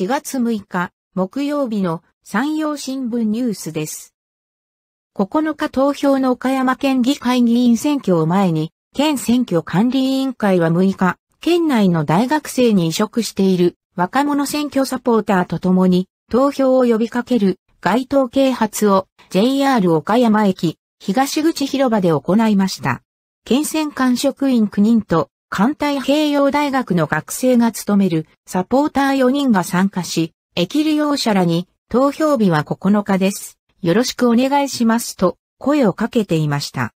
4月6日、木曜日の山陽新聞ニュースです。9日投票の岡山県議会議員選挙を前に、県選挙管理委員会は6日、県内の大学生に移植している若者選挙サポーターと共に、投票を呼びかける街頭啓発を JR 岡山駅東口広場で行いました。県選管職員9人と艦太平洋大学の学生が務めるサポーター4人が参加し、駅利用者らに投票日は9日です。よろしくお願いしますと声をかけていました。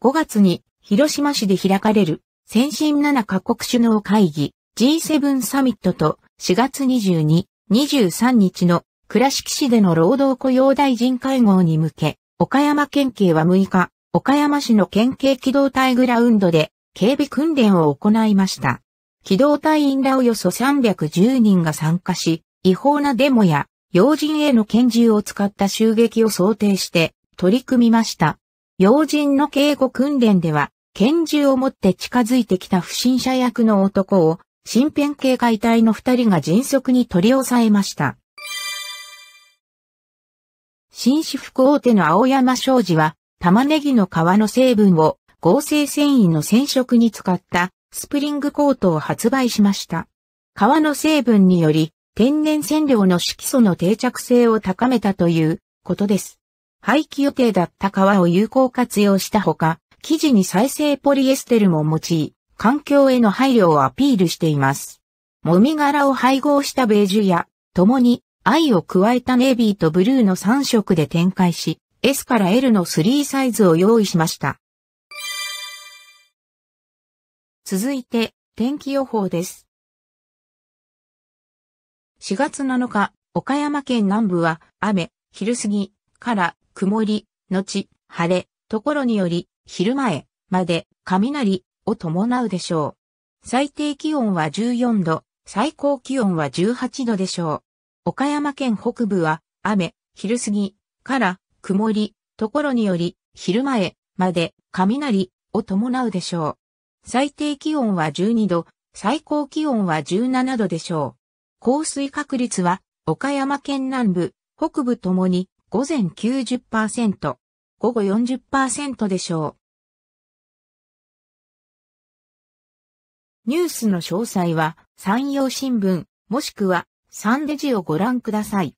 5月に広島市で開かれる先進7カ国首脳会議 G7 サミットと4月22、23日の倉敷市での労働雇用大臣会合に向け、岡山県警は6日、岡山市の県警機動隊グラウンドで警備訓練を行いました。機動隊員らおよそ310人が参加し、違法なデモや要人への拳銃を使った襲撃を想定して取り組みました。要人の警護訓練では、拳銃を持って近づいてきた不審者役の男を、身辺警戒隊の二人が迅速に取り押さえました。紳士服大手の青山商事は、玉ねぎの皮の成分を合成繊維の染色に使ったスプリングコートを発売しました。皮の成分により天然染料の色素の定着性を高めたということです。廃棄予定だった皮を有効活用したほか、生地に再生ポリエステルも用い、環境への配慮をアピールしています。もみ殻を配合したベージュや、共に愛を加えたネイビーとブルーの3色で展開し、S から L の3サイズを用意しました。続いて、天気予報です。4月7日、岡山県南部は雨、昼過ぎから曇り、後、晴れ、ところにより、昼前まで雷を伴うでしょう。最低気温は14度、最高気温は18度でしょう。岡山県北部は雨、昼過ぎから曇り、ところにより、昼前まで雷を伴うでしょう。最低気温は12度、最高気温は17度でしょう。降水確率は、岡山県南部、北部ともに午前90%、午後40%でしょう。ニュースの詳細は、山陽新聞、もしくは、サンデジをご覧ください。